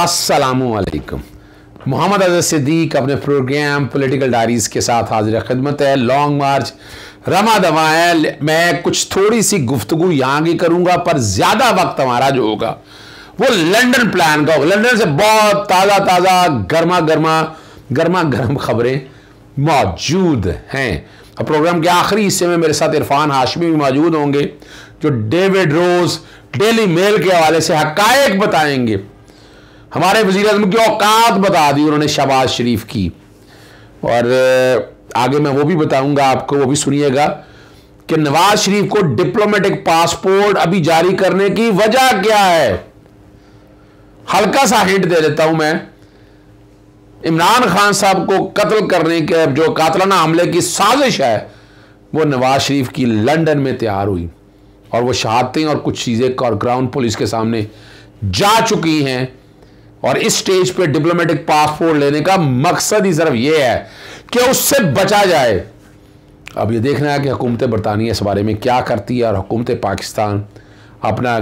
असलकम मोहम्मद अजर सिद्दीक अपने प्रोग्राम पॉलिटिकल डायरीज़ के साथ हाजिर खदमत है लॉन्ग मार्च रमा है मैं कुछ थोड़ी सी गुफ्तु यहाँ की करूँगा पर ज़्यादा वक्त हमारा जो होगा वो लंदन प्लान का होगा लंदन से बहुत ताज़ा ताज़ा गर्मा गर्मा गर्मा गर्म खबरें मौजूद हैं और प्रोग्राम के आखिरी हिस्से में मेरे साथ इरफान हाशमी भी मौजूद होंगे जो डेविड रोज डेली मेल के हवाले से हकायक बताएंगे हमारे वजीर अजम की औकात बता दी उन्होंने शहबाज शरीफ की और आगे मैं वो भी बताऊंगा आपको वो भी सुनिएगा कि नवाज शरीफ को डिप्लोमेटिक पासपोर्ट अभी जारी करने की वजह क्या है हल्का सा हिंट दे देता हूं मैं इमरान खान साहब को कत्ल करने के जो कातलाना हमले की साजिश है वो नवाज शरीफ की लंदन में तैयार हुई और वो शहादतें और कुछ चीज़ें और ग्राउंड पुलिस के सामने जा चुकी हैं और इस स्टेज पे डिप्लोमेटिक पासपोर्ट लेने का मकसद ही सिर्फ यह है कि उससे बचा जाए अब ये देखना है कि हुकूमत बरतानिया इस बारे में क्या करती है और हुकूमत पाकिस्तान अपना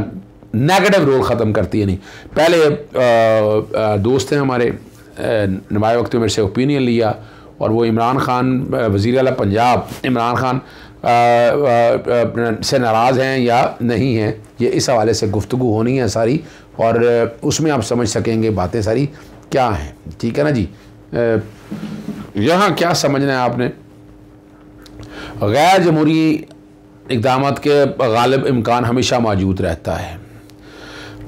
नेगेटिव रोल ख़त्म करती है नहीं पहले दोस्त हैं हमारे नमाए वक्त मेरे से ओपिनियन लिया और वो इमरान खान वज़ी अल पंजाब इमरान खान आ, आ, आ, से नाराज़ हैं या नहीं हैं ये इस हवाले से गुफ्तु होनी है सारी और उसमें आप समझ सकेंगे बातें सारी क्या हैं ठीक है ना जी यहाँ क्या समझना है आपने गैर जमहूरी इकदाम के गालिब इम्कान हमेशा मौजूद रहता है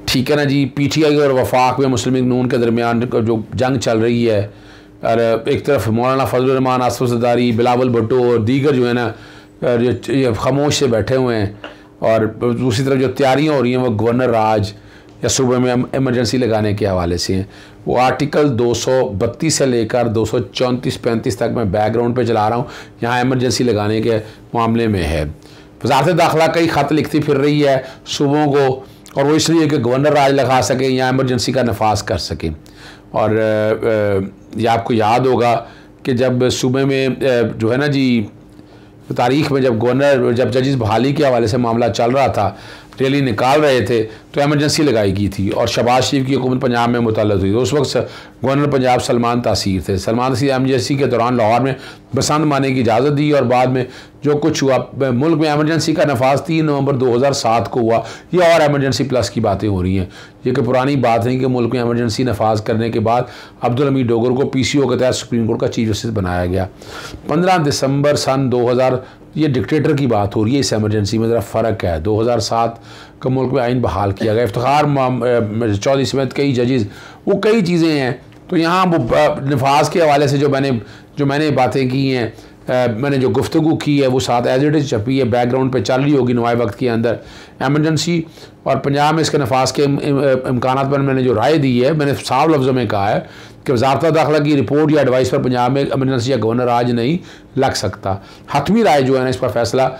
ठीक है ना जी पी टी आई और वफाक में मुस्लिम नून के दरमियान जो जंग चल रही है और एक तरफ मौलाना फजलरहमान आसफ सदारी बिलावल भुट्टो और दीगर जो है ना ये खामोश से बैठे हुए हैं और दूसरी तरफ जो तैयारियाँ हो रही हैं वो गवर्नर राज या सुबह में इमरजेंसी लगाने के हवाले से हैं वो आर्टिकल 232 से लेकर दो सौ तक मैं बैकग्राउंड पे चला रहा हूँ यहाँ इमरजेंसी लगाने के मामले में है वजारत दाखिला कई ख़त लिखती फिर रही है सुबह को और वो इसलिए कि गवर्नर राज लगा सके या एमरजेंसी का नफाज कर सके और ये आपको याद होगा कि जब सुबह में जो है ना जी तारीख में जब गवर्नर जब जजिस बहाली के हवाले से मामला चल रहा था रैली निकाल रहे थे तो एमरजेंसी लगाई गई थी और शबाज शरीफ की हुकूमत पंजाब में मुतल हुई उस वक्त गवर्नर पंजाब सलमान तासीर थे सलमान तसीर एमरजेंसी के दौरान लाहौर में बसंत माने की इजाज़त दी और बाद में जो कुछ हुआ मुल्क में एमरजेंसी का नफाज तीन नवंबर 2007 को हुआ ये और एमरजेंसी प्लस की बातें हो रही हैं ये कि पुरानी बात है कि मुल्क में एमरजेंसी नफाज करने के बाद अब्दुल हमीद डोगर को पी सी ओ के तहत सुप्रीम कोर्ट का चीफ जस्टिस बनाया गया पंद्रह दिसंबर सन दो हज़ार ये डिक्टेटर की बात हो रही है इस एमरजेंसी में ज़रा फ़र्क है 2007 का मुल्क में आइन बहाल किया गया इफ्तार चौधरी समेत कई जजेज़ वो कई चीज़ें हैं तो यहाँ वो नफाज के हवाले से जो मैंने जो मैंने बातें की हैं मैंने जो गुफ्तु की है वो साथ एज इट इज़ छपी है बैकग्राउंड पे चल रही होगी नुमाए वक्त के अंदर एमरजेंसी और पंजाब में इसके नफाज के इम्कान पर मैंने जो राय दी है मैंने साफ लफ्ज़ों में कहा है कि वजारत दाखिला की रिपोर्ट या एडवाइस पर पंजाब में एमरजेंसी या गवर्नर आज नहीं लग सकता हतमी राय जो है ना इस पर फैसला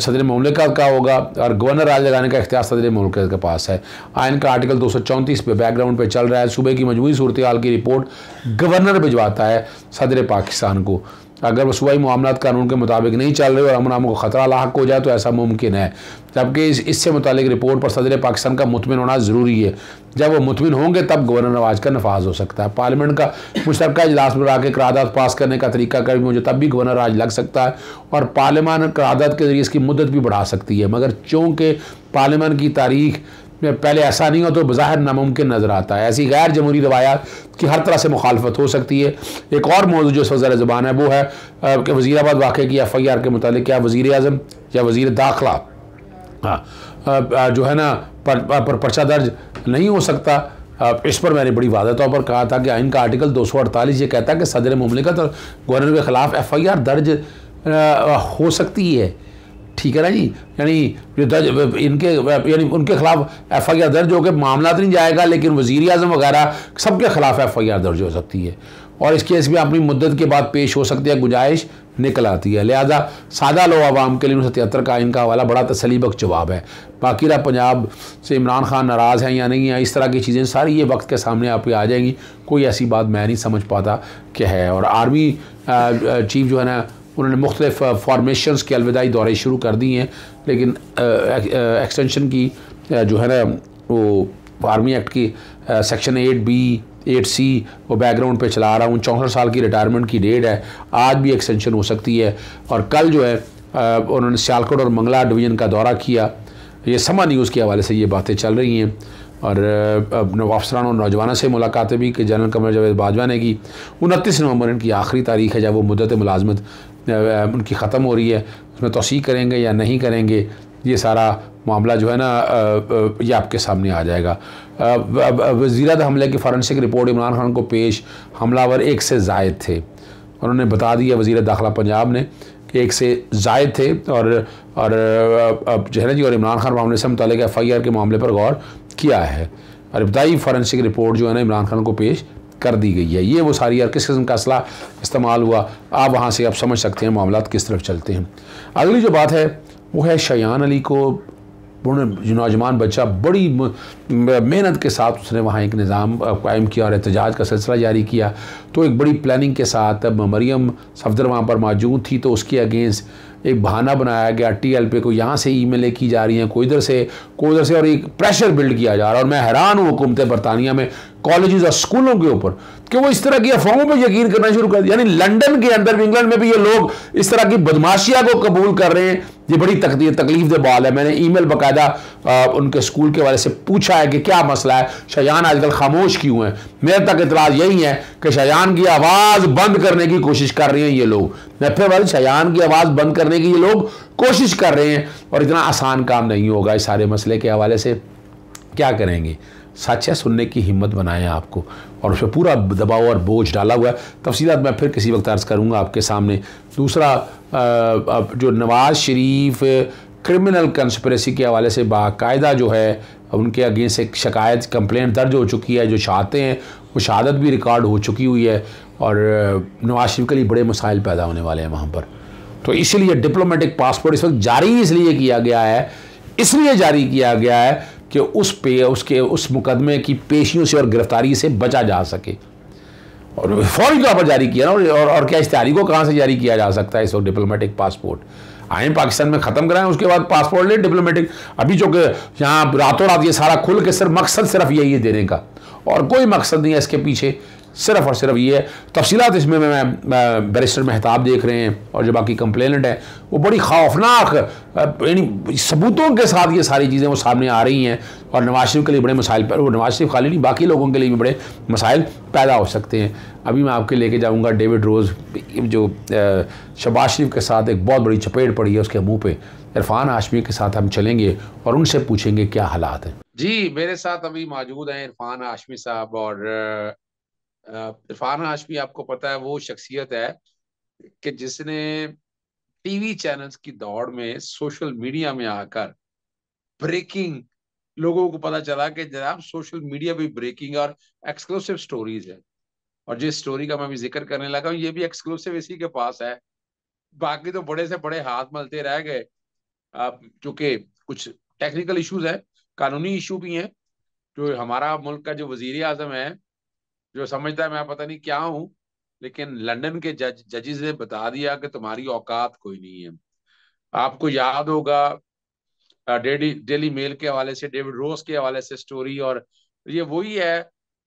सदर ममलिक का, होगा और गवर्नर राज लगाने का इख्तियार सदर ममलिक के पास है आयन का आर्टिकल दो सौ चौंतीस पे बैकग्राउंड पर चल रहा है सूबे की मजमू सूरत हाल की रिपोर्ट गवर्नर भिजवाता है सदर पाकिस्तान को अगर वसूबाई मामला कानून के मुताबिक नहीं चल रहे और अमन आम को ख़तरा लाक हो जाए तो ऐसा मुमकिन है जबकि इस इससे मुतलिक रिपोर्ट पर सदर पाकिस्तान का मुतमिन होना ज़रूरी है जब वो मुतमिन होंगे तब गवर्नर नवाज का नफाज हो सकता है पार्लियामेंट का मुशतरक इजलास में के करारदा पास करने का तरीका कभी मुझे तब भी गवर्नर आज लग सकता है और पार्लियामान करारदाद के ज़रिए इसकी मदद भी बढ़ा सकती है मगर चूँकि पार्लियामान की तारीख पहले ऐसा नहीं हो तो बाहर नामुमकिन नज़र आता है ऐसी गैर जमहूरी रवायात की हर तरह से मुखालफत हो सकती है एक और मौजूद जो सजर ज़बान है वो है कि वजीराबाद वाक़े की एफ़ आई आर के मतलब क्या वज़ी अजम या वज़ी दाखिला हाँ जो है ना पर, पर पर्चा दर्ज नहीं हो सकता इस पर मैंने बड़ी वादा तौर पर कहा था कि आइन का आर्टिकल दो सौ अड़तालीस ये कहता है कि सदर ममलिकत और गवर्नर के ख़िलाफ़ एफ़ आई आर दर्ज हो सकती है ठीक है ना जी यानी दर्ज इनके यानी उनके खिलाफ एफ आई आर दर्ज होकर मामला तो नहीं जाएगा लेकिन वजीर अजम वगैरह सबके खिलाफ एफ आई आर दर्ज हो सकती है और इस केस में अपनी मुद्दत के बाद पेश हो सकती है गुजाइश निकल आती है लिहाजा सादा लो आवाम के लिए उन्नीस सौ तिहत्तर का इनका हवाला बड़ा तसलीबक जवाब है बाकी रहा पंजाब से इमरान खान नाराज़ हैं या नहीं है इस तरह की चीज़ें सारी ये वक्त के सामने आप आ जाएंगी कोई ऐसी बात मैं नहीं समझ पाता कि है और आर्मी चीफ जो है ना उन्होंने मुख्तफ फार्मेशन के अलविदाई दौरे शुरू कर दिए हैं लेकिन एक्सटेंशन की जो है ना वो आर्मी एक्ट की section eight B eight C वो बैकग्राउंड पे चला रहा हूँ चौंसठ साल की रिटायरमेंट की डेट है आज भी एक्सटेंशन हो सकती है और कल जो है उन्होंने सियालकोट और मंगला डिवीज़न का दौरा किया ये समा न्यूज़ के हवाले से ये बातें चल रही हैं और अफसरान और नौजवानों से मुलाकातें भी कि जनरल कमर जावेद बाजवा ने की उनतीस नवंबर इनकी आखिरी तारीख है जब वो मुदत मुलाजमत उनकी ख़त्म हो रही है उसमें तोसी करेंगे या नहीं करेंगे ये सारा मामला जो है ना ये आपके सामने आ जाएगा वजीरा हमले की फॉरेंसिक रिपोर्ट इमरान खान को पेश हमलावर एक से जायद थे उन्होंने बता दिया वजीर दाखिला पंजाब ने कि एक से जायद थे और और अब जो है ना जी और इमरान खान मामले से मुतल एफ आई आर के मामले पर गौर किया है और इब्तई फॉरेंसिक रिपोर्ट जो है ना इमरान खान को पेश कर दी गई है ये वो सारी और किस किस्म का असला इस्तेमाल हुआ आप वहाँ से आप समझ सकते हैं मामला किस तरफ चलते हैं अगली जो बात है वो है शयान अली को जो नौजवान बच्चा बड़ी मेहनत के साथ उसने वहाँ एक निज़ाम कायम किया और एहतजाज का सिलसिला जारी किया तो एक बड़ी प्लानिंग के साथ अब मरियम सफदर वहाँ पर मौजूद थी तो उसके अगेंस्ट एक बहाना बनाया गया टी एल पे को यहाँ से ई मेलें की जा रही हैं कोई इधर से कोई उधर से और एक प्रेशर बिल्ड किया जा रहा है और मैं हैरान हूँ हुकूमत बरतानिया में कॉलेज और स्कूलों के ऊपर कि वो इस तरह की अफवाहों पर यकीन करना शुरू कर यानी लंदन के अंदर भी इंग्लैंड में भी ये लोग इस तरह की बदमाशिया को कबूल कर रहे हैं ये बड़ी तकलीफ दे बाल है मैंने ईमेल बकायदा उनके स्कूल के वाले से पूछा है कि क्या मसला है शाहजहान आजकल खामोश क्यों है मेरे तक इतराज यही है कि शाहजहान की आवाज़ बंद करने की कोशिश कर रहे हैं ये लोग मैं फिर वाले शाहजहान की आवाज़ बंद करने की ये लोग कोशिश कर रहे हैं और इतना आसान काम नहीं होगा इस सारे मसले के हवाले से क्या करेंगे साचा सुनने की हिम्मत बनाए आपको और उस पर पूरा दबाव और बोझ डाला हुआ है तफसीत मैं फिर किसी वक्त अर्ज़ करूँगा आपके सामने दूसरा जो नवाज़ शरीफ क्रिमिनल कंस्परेसी के हवाले से बाकायदा जो है उनके अगेंस्ट एक शिकायत कंप्लेंट दर्ज हो चुकी है जो चाहते हैं वो शहादत भी रिकॉर्ड हो चुकी हुई है और नवाज शरीफ के लिए बड़े मसाइल पैदा होने वाले हैं वहाँ पर तो इसीलिए डिप्लोमेटिक पासपोर्ट इस वक्त जारी इसलिए किया गया है इसलिए जारी किया गया है कि उस पे उसके उस मुकदमे की पेशियों से और गिरफ्तारी से बचा जा सके और फौरी तौर पर जारी किया ना और, और क्या इस तारीख को कहाँ से जारी किया जा सकता है इस डिप्लोमेटिक पासपोर्ट आए पाकिस्तान में ख़त्म कराएं उसके बाद पासपोर्ट ले डिप्लोमेटिक अभी जो कि यहाँ रातों रात ये सारा खुल के सिर्फ मकसद सिर्फ यही है देने का और कोई मकसद नहीं है इसके पीछे सिर्फ और सिर्फ ये तफसीत इसमें मैं बैरिस्टर महताब देख रहे हैं और जो बाकी कंप्लेनेंट हैं वो बड़ी खौफनाक यानी सबूतों के साथ ये सारी चीज़ें वो सामने आ रही हैं और नवाज शरीफ के लिए बड़े मसाइल पर वो नवाज शरीफ खाली नहीं बाकी लोगों के लिए भी बड़े मसाइल पैदा हो सकते हैं अभी मैं आपके लेके जाऊँगा डेविड रोज़ जो शबाज शरीफ के साथ एक बहुत बड़ी चपेट पड़ी है उसके मुँह पर इरफान हाशमी के साथ हम चलेंगे और उनसे पूछेंगे क्या हालात हैं जी मेरे साथ अभी मौजूद हैं इरफान हाशमी साहब और इरफान हाशमी आपको पता है वो शख्सियत है कि जिसने टीवी चैनल्स की दौड़ में सोशल मीडिया में आकर ब्रेकिंग लोगों को पता चला कि जनाब सोशल मीडिया भी ब्रेकिंग और एक्सक्लूसिव स्टोरीज है और जिस स्टोरी का मैं भी जिक्र करने लगा हूँ ये भी एक्सक्लूसिव इसी के पास है बाकी तो बड़े से बड़े हाथ मलते रह गए चूंकि कुछ टेक्निकल इश्यूज है कानूनी इशू भी हैं जो हमारा मुल्क का जो वजीर आजम है जो समझता है मैं पता नहीं क्या हूं लेकिन लंदन के जज जजेस ने बता दिया कि तुम्हारी औकात कोई नहीं है आपको याद होगा डेली डेली मेल के हवाले से डेविड रोस के हवाले से स्टोरी और ये वही है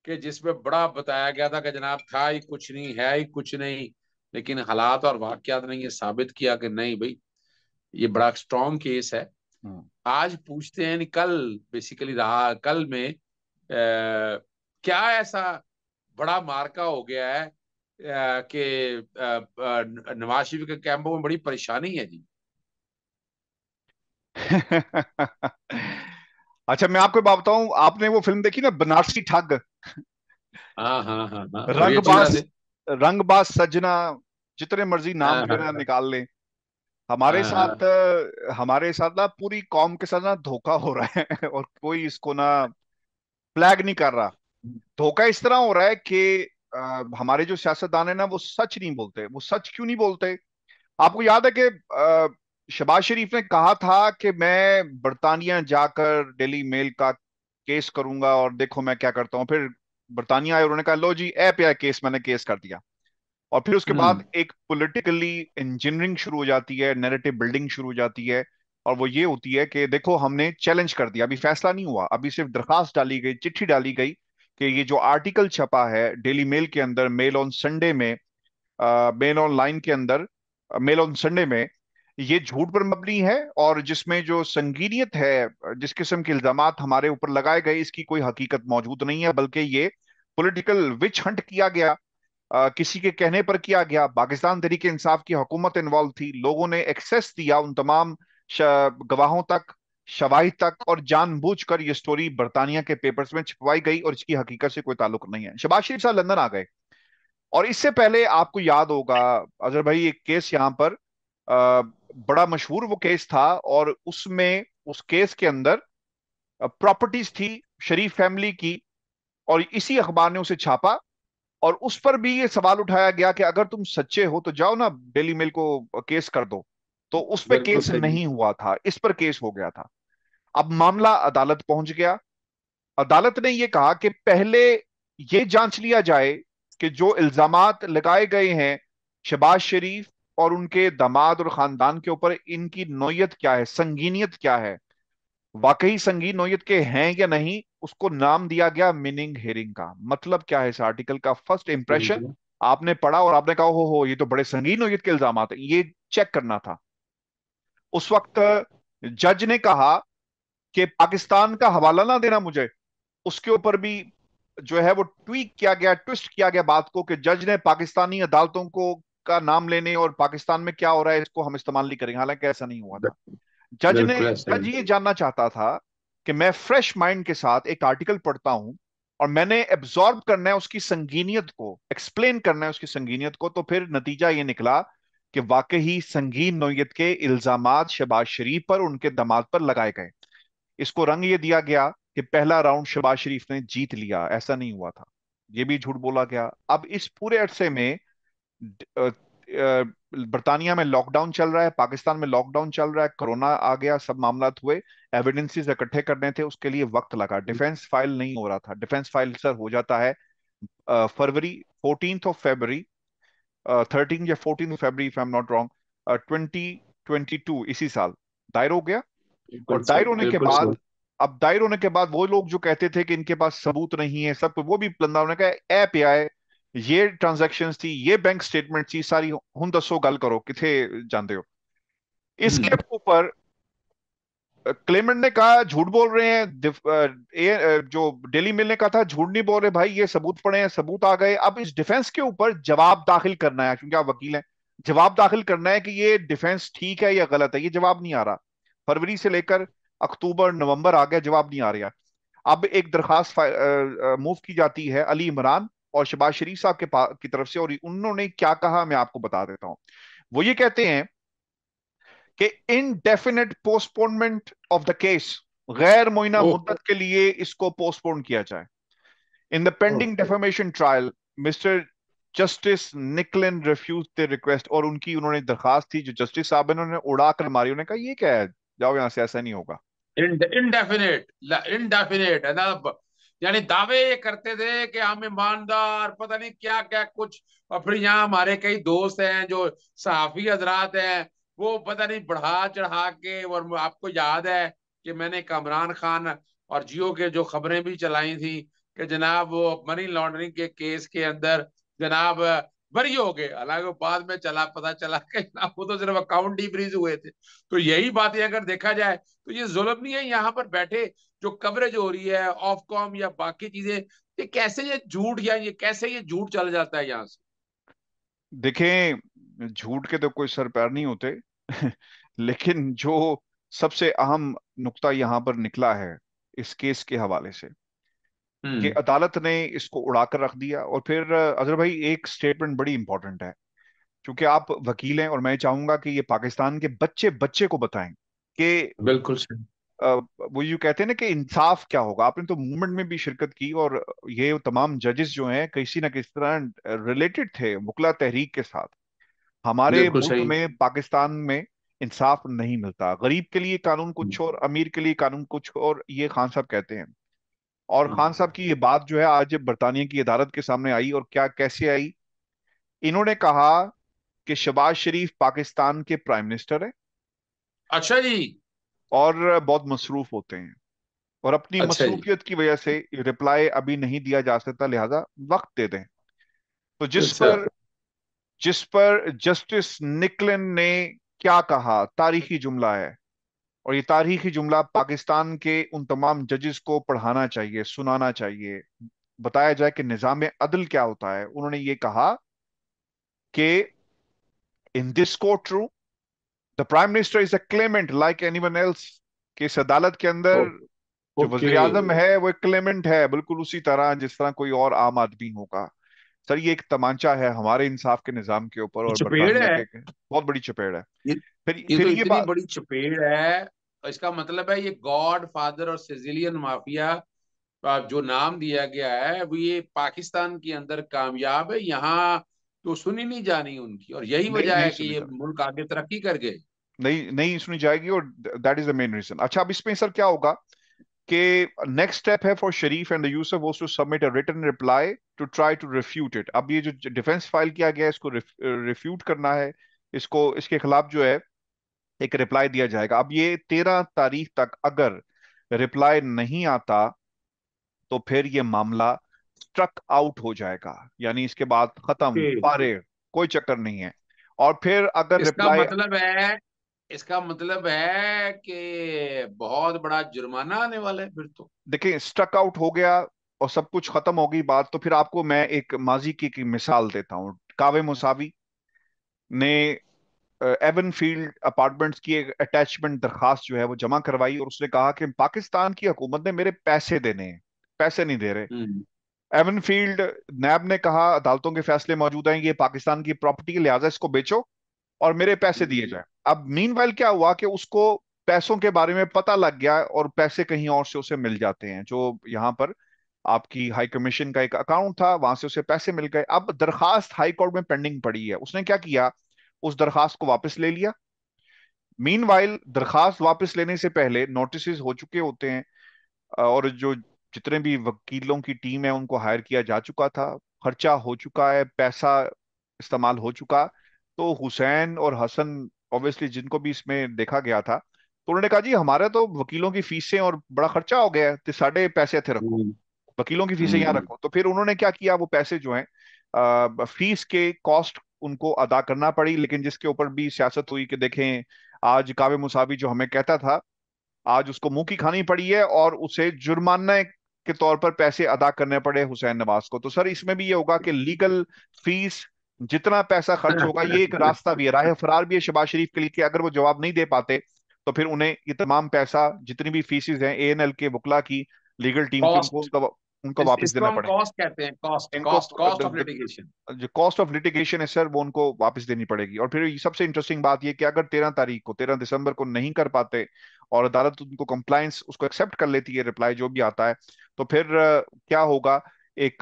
कि जिसमें बड़ा बताया गया था कि जनाब था ही कुछ नहीं है ही कुछ नहीं लेकिन हालात और वाक्यात ने ये साबित किया कि नहीं भाई ये बड़ा स्ट्रॉन्ग केस है हम्म। आज पूछते हैं कल बेसिकली रहा कल में आ, क्या ऐसा बड़ा मार्का हो गया है कि नवाज शरीफ के कैंपों में बड़ी परेशानी है जी अच्छा मैं आपको बात बताऊं आपने वो फिल्म देखी ना बनारसी ठग हाँ हाँ, हाँ, हाँ। सजना जितने मर्जी नाम मेरा हाँ, निकाल लें हमारे साथ हमारे साथ ना पूरी कौम के साथ ना धोखा हो रहा है और कोई इसको ना फ्लैग नहीं कर रहा धोखा इस तरह हो रहा है कि हमारे जो सियासतदान है ना वो सच नहीं बोलते वो सच क्यों नहीं बोलते आपको याद है कि शबाज शरीफ ने कहा था कि मैं बरतानिया जाकर डेली मेल का केस करूंगा और देखो मैं क्या करता हूँ फिर बरतानिया आए उन्होंने कहा लो जी ए या केस मैंने केस कर दिया और फिर उसके बाद हम्म। एक पॉलिटिकली इंजीनियरिंग शुरू हो जाती है नेरेटिव बिल्डिंग शुरू हो जाती है और वो ये होती है कि देखो हमने चैलेंज कर दिया अभी फैसला नहीं हुआ अभी सिर्फ दरखास्त डाली गई चिट्ठी डाली गई कि ये जो आर्टिकल छपा है डेली मेल के अंदर मेल ऑन संडे में मेल ऑन लाइन के अंदर मेल ऑन संडे में ये झूठ पर मबनी है और जिसमें जो संगीनियत है जिस किस्म के इल्जाम हमारे ऊपर लगाए गए इसकी कोई हकीकत मौजूद नहीं है बल्कि ये पोलिटिकल विच हंट किया गया आ, किसी के कहने पर किया गया पाकिस्तान तरीके इंसाफ की हुकूमत इन्वॉल्व थी लोगों ने एक्सेस दिया उन तमाम गवाहों तक शवाही तक और जानबूझकर ये स्टोरी बर्तानिया के पेपर्स में छिपवाई गई और इसकी हकीकत से कोई ताल्लुक नहीं है शबाज शरीफ साहब लंदन आ गए और इससे पहले आपको याद होगा अजहर भाई एक केस यहाँ पर आ, बड़ा मशहूर वो केस था और उसमें उस केस के अंदर प्रॉपर्टीज थी शरीफ फैमिली की और इसी अखबार ने उसे छापा और उस पर भी ये सवाल उठाया गया कि अगर तुम सच्चे हो तो जाओ ना डेली मेल को केस कर दो तो उस पर केस नहीं हुआ था इस पर केस हो गया था अब मामला अदालत पहुंच गया अदालत ने यह कहा कि पहले यह जांच लिया जाए कि जो इल्जाम लगाए गए हैं शबाज शरीफ और उनके दामाद और खानदान के ऊपर इनकी नोयत क्या है संगीनियत क्या है वाकई संगीन नोयत के हैं या नहीं उसको नाम दिया गया मीनिंग हेरिंग का मतलब क्या है इस आर्टिकल का फर्स्ट इंप्रेशन आपने पढ़ा और आपने कहा हो हो ये तो बड़े संगीन नोयत के इल्जाम ये चेक करना था उस वक्त जज ने कहा कि पाकिस्तान का हवाला ना देना मुझे उसके ऊपर भी जो है वो ट्वीट किया गया ट्विस्ट किया गया बात को कि जज ने पाकिस्तानी अदालतों को का नाम लेने और पाकिस्तान में क्या हो रहा है इसको हम इस्तेमाल नहीं करेंगे हालांकि ऐसा नहीं हुआ था जज ने जज ये जानना चाहता था कि मैं फ्रेश माइंड के साथ एक आर्टिकल पढ़ता हूं और मैंने एब्जॉर्ब करना है उसकी संगीनियत को एक्सप्लेन करना है उसकी संगीनियत को तो फिर नतीजा ये निकला कि वाकई संगीन नोयत के इल्जाम शहबाज शरीफ पर उनके दमाद पर लगाए गए इसको रंग ये दिया गया कि पहला राउंड शहबाज शरीफ ने जीत लिया ऐसा नहीं हुआ था ये भी झूठ बोला गया अब इस पूरे अरसे में बर्तानिया में लॉकडाउन चल रहा है पाकिस्तान में लॉकडाउन चल रहा है कोरोना आ गया सब मामला हुए एविडेंसेस इकट्ठे करने थे उसके लिए वक्त लगा डिफेंस फाइल नहीं हो रहा था डिफेंस फाइल सर हो जाता है फरवरी fourteen of February thirteen uh, या fourteen February if I am not wrong twenty twenty two इसी साल दायर हो गया और दायर होने के बाद अब दायर होने के बाद वो लोग जो कहते थे कि इनके पास सबूत नहीं है सब वो भी बंदा ने कहा ऐप आए ये ट्रांजेक्शन थी ये बैंक स्टेटमेंट थी सारी हूं दसो गल करो किथे जानते हो इसके हम्म। ऊपर क्लेमेंट ने कहा झूठ बोल रहे हैं ए, जो डेली मिल ने कहा था झूठ नहीं बोल रहे भाई ये सबूत पड़े हैं सबूत आ गए अब इस डिफेंस के ऊपर जवाब दाखिल करना है क्योंकि आप वकील हैं जवाब दाखिल करना है कि ये डिफेंस ठीक है या गलत है ये जवाब नहीं आ रहा फरवरी से लेकर अक्टूबर नवंबर आ गया जवाब नहीं आ रहा अब एक दरखास्त मूव की जाती है अली इमरान और शबाज शरीफ साहब के की तरफ से और उन्होंने क्या कहा मैं आपको बता देता हूँ वो ये कहते हैं कि indefinite postponement of the case गैर मुइना मुद्दत के लिए इसको पोस्टपोन किया जाए in the pending defamation trial Mister Justice Nicklin refuse the request और उनकी उन्होंने दरखास्त थी जो जस्टिस साहब इन्होंने उड़ा कर मारी उन्होंने कहा ये क्या है जाओ यहां से ऐसा नहीं होगा इनडेफिनेट इनडेफिनेट है ना यानी दावे ये करते थे कि हम ईमानदार पता नहीं क्या क्या कुछ और फिर यहाँ हमारे कई दोस्त हैं जो सहाफी हजरात हैं वो पता नहीं बढ़ा चढ़ा के और आपको याद है कि मैंने कमरान खान और जियो के जो खबरें भी चलाई थी कि जनाब वो मनी लॉन्ड्रिंग के केस के अंदर जनाब बरी हो गए हालांकि बाद में चला पता चला कि जनाब वो तो सिर्फ अकाउंट डिफ्रीज हुए थे तो यही बातें अगर देखा जाए तो ये जुलम नहीं है यहाँ पर बैठे जो कवरेज हो रही है ऑफ कॉम या बाकी चीजें ये कैसे ये झूठ या ये कैसे ये झूठ चल जाता है यहाँ से देखें झूठ के तो कोई सर पैर नहीं होते लेकिन जो सबसे अहम नुकता यहाँ पर निकला है इस केस के हवाले से कि हम्म। अदालत ने इसको उड़ाकर रख दिया और फिर अजर भाई एक स्टेटमेंट बड़ी इंपॉर्टेंट है क्योंकि आप वकील हैं और मैं चाहूंगा कि ये पाकिस्तान के बच्चे बच्चे को बताएं कि बिल्कुल वो यू कहते हैं ना कि इंसाफ क्या होगा आपने तो मूवमेंट में भी शिरकत की और ये तमाम जजेस जो हैं किसी ना किसी तरह रिलेटेड थे मुकला तहरीक के साथ हमारे मुल्क में पाकिस्तान में इंसाफ नहीं मिलता गरीब के लिए कानून कुछ हम्म। और अमीर के लिए कानून कुछ और ये खान साहब कहते हैं और हम्म। खान साहब की ये बात जो है आज बरतानिया की अदालत के सामने आई और क्या कैसे आई इन्होंने कहा कि शबाज शरीफ पाकिस्तान के प्राइम मिनिस्टर है अच्छा जी और बहुत मसरूफ होते हैं और अपनी अच्छा मसरूफियत की वजह से रिप्लाई अभी नहीं दिया जा सकता लिहाजा वक्त दे दें तो जिस अच्छा। पर जिस पर जस्टिस निकलिन ने क्या कहा तारीखी जुमला है और ये तारीखी जुमला पाकिस्तान के उन तमाम जजेस को पढ़ाना चाहिए सुनाना चाहिए बताया जाए कि निज़ाम अदल क्या होता है उन्होंने ये कहा कि in this court room the prime minister is a claimant like anyone else कि इस अदालत के अंदर oh, okay. जो वजी आजम है वो एक क्लेमेंट है बिल्कुल उसी तरह जिस तरह कोई और आम आदमी होगा सर ये एक तमांचा है हमारे इंसाफ के निजाम के ऊपर और चपेड़ है बहुत बड़ी चपेड़ है ये, फिर ये, फिर तो ये इतनी बड़ी चपेड़ है इसका मतलब है ये गॉड फादर और सिजिलियन माफिया जो नाम दिया गया है वो ये पाकिस्तान के अंदर कामयाब है यहाँ तो सुनी नहीं जानी उनकी और यही वजह है कि ये मुल्क आगे तरक्की कर गए नहीं नहीं सुनी जाएगी और that is the main reason अच्छा अब इसमें सर क्या होगा कि नेक्स्ट स्टेप है for Sharif and Yusuf user to submit a return reply to try to refute it अब ये जो डिफेंस फाइल किया गया है इसको रिफ्यूट करना है इसको इसके खिलाफ जो है एक रिप्लाई दिया जाएगा अब ये तेरह तारीख तक अगर रिप्लाई नहीं आता तो फिर ये मामला स्ट्रक आउट हो जाएगा यानी इसके बाद खत्म पारे कोई चक्कर नहीं है और फिर अगर रिप्लाई मतलब है इसका मतलब है कि बहुत बड़ा जुर्माना आने वाला है फिर तो देखिए स्टक आउट हो गया और सब कुछ खत्म होगी बात तो फिर आपको मैं एक माजी की, की मिसाल देता हूँ कावे मुसावी ने एवन फील्ड अपार्टमेंट्स की एक अटैचमेंट दरखास्त जो है वो जमा करवाई और उसने कहा कि पाकिस्तान की हुकूमत ने मेरे पैसे देने हैं पैसे नहीं दे रहे एवन हम्म। फील्ड नैब ने कहा अदालतों के फैसले मौजूद हैं ये पाकिस्तान की प्रॉपर्टी लिहाजा इसको बेचो और मेरे पैसे दिए जाए अब मीन क्या हुआ कि उसको पैसों के बारे में पता लग गया और पैसे कहीं और से उसे मिल जाते हैं जो यहाँ पर आपकी हाई कमीशन का एक अकाउंट था वहां से उसे पैसे मिल गए अब दरखास्त हाई कोर्ट में पेंडिंग पड़ी है उसने क्या किया उस दरखास्त को वापस ले लिया मीन वाइल दरखास्त वापस लेने से पहले नोटिस हो चुके होते हैं और जो जितने भी वकीलों की टीम है उनको हायर किया जा चुका था खर्चा हो चुका है पैसा इस्तेमाल हो चुका तो हुसैन और हसन ऑब्वियसली जिनको भी इसमें देखा गया था तो उन्होंने कहा जी हमारे तो वकीलों की फीसें और बड़ा खर्चा हो गया है तो साढ़े पैसे थे रखो हम्म। वकीलों की फीसें हम्म। यहाँ रखो तो फिर उन्होंने क्या किया वो पैसे जो है फीस के कॉस्ट उनको अदा करना पड़ी लेकिन जिसके ऊपर भी सियासत हुई कि देखें आज कावे मुसावी जो हमें कहता था आज उसको मुंह की खानी पड़ी है और उसे जुर्माना के तौर पर पैसे अदा करने पड़े हुसैन नवाज को तो सर इसमें भी ये होगा कि लीगल फीस जितना पैसा खर्च होगा ये एक रास्ता भी है राह फरार भी है शबाज शरीफ के लिए कि अगर वो जवाब नहीं दे पाते तो फिर उन्हें ये तमाम पैसा जितनी भी फीसिस हैं एल के वकला की लीगल टीम की उनको उनको वापस देना पड़ेगा कॉस्ट ऑफ लिटिगेशन जो कॉस्ट ऑफ लिटिगेशन है सर वो उनको वापस देनी पड़ेगी और फिर सबसे इंटरेस्टिंग बात ये कि अगर तेरह तारीख को तेरह दिसंबर को नहीं कर पाते और अदालत उनको कंप्लायंस उसको एक्सेप्ट कर लेती है रिप्लाई जो भी आता है तो फिर क्या होगा एक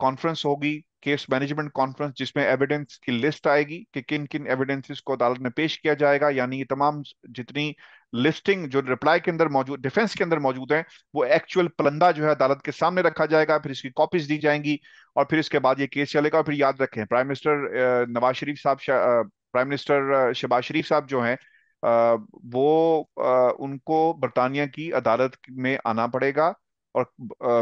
कॉन्फ्रेंस होगी केस मैनेजमेंट कॉन्फ्रेंस जिसमें एविडेंस की लिस्ट आएगी कि किन किन एविडेंसेस को अदालत में पेश किया जाएगा यानी ये तमाम जितनी लिस्टिंग जो रिप्लाई के अंदर मौजूद डिफेंस के अंदर मौजूद है वो एक्चुअल पलंदा जो है अदालत के सामने रखा जाएगा फिर इसकी कॉपीज दी जाएंगी और फिर इसके बाद ये केस चलेगा और फिर याद रखें प्राइम मिनिस्टर नवाज शरीफ साहब प्राइम मिनिस्टर शहबाज शरीफ साहब जो हैं वो उनको बरतानिया की अदालत में आना पड़ेगा और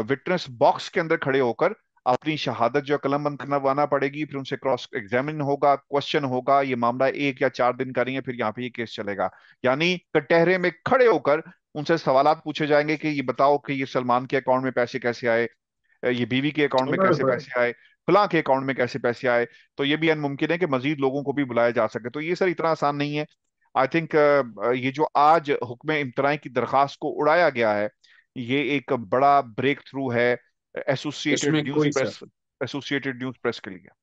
विटनेस बॉक्स के अंदर खड़े होकर अपनी शहादत जो कलम बंद करवाना पड़ेगी फिर उनसे क्रॉस एग्जामिन होगा क्वेश्चन होगा ये मामला एक या चार दिन का नहीं है फिर यहाँ पे ये केस चलेगा यानी कटहरे में खड़े होकर उनसे सवाल पूछे जाएंगे कि ये बताओ कि ये सलमान के अकाउंट में पैसे कैसे आए ये बीवी के अकाउंट में कैसे पैसे आए फला के अकाउंट में कैसे पैसे आए तो ये भी अनमुमकिन है कि मजीद लोगों को भी बुलाया जा सके तो ये सर इतना आसान नहीं है आई थिंक ये जो आज हुक्म इम्तराई की दरखास्त को उड़ाया गया है ये एक बड़ा ब्रेक थ्रू है Associated News Press Associated News Press के लिए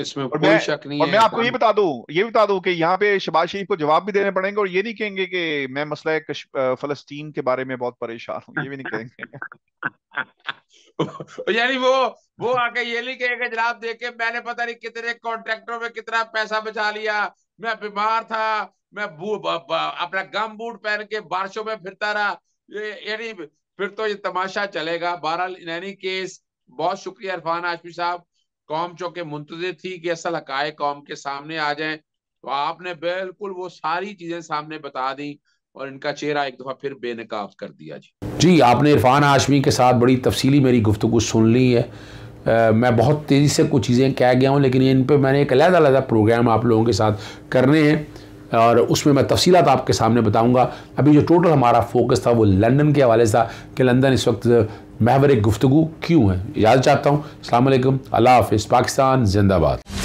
इसमें और कोई मैं, शक नहीं और है मैं आपको ये बता दूं ये बता दूं कि यहाँ पे शबाज शरीफ को जवाब भी देने पड़ेंगे और ये नहीं कहेंगे कि मैं मसला फलस्तीन के बारे में बहुत परेशान हूँ ये भी नहीं कहेंगे यानी वो वो आके ये नहीं कहेगा जनाब देखे मैंने पता नहीं कितने कॉन्ट्रेक्टरों में कितना पैसा बचा लिया मैं बीमार था मैं अपना गम बूट पहन के बारिशों में फिरता रहा यानी फिर तो ये तमाशा चलेगा बहरहाल इन एनी केस बहुत शुक्रिया इरफान आशमी साहब कौम चौके मुंतजर थी कि असल हकाए कौम के सामने आ जाए तो आपने बिल्कुल वो सारी चीजें सामने बता दी और इनका चेहरा एक दफ़ा फिर बेनकाब कर दिया जी जी आपने इरफान आशमी के साथ बड़ी तफसीली मेरी गुफ्तु सुन ली है आ, मैं बहुत तेज़ी से कुछ चीज़ें कह गया हूँ लेकिन इन पर मैंने एक अलग अलग प्रोग्राम आप लोगों के साथ करने हैं और उसमें मैं तफसीत आपके सामने बताऊँगा अभी जो टोटल हमारा फोकस था वो लंदन के हवाले से था कि लंदन इस वक्त महवर गुफ्तु क्यों है याद चाहता हूँ अल्लाम अल्लाह हाफ़ पाकिस्तान जिंदाबाद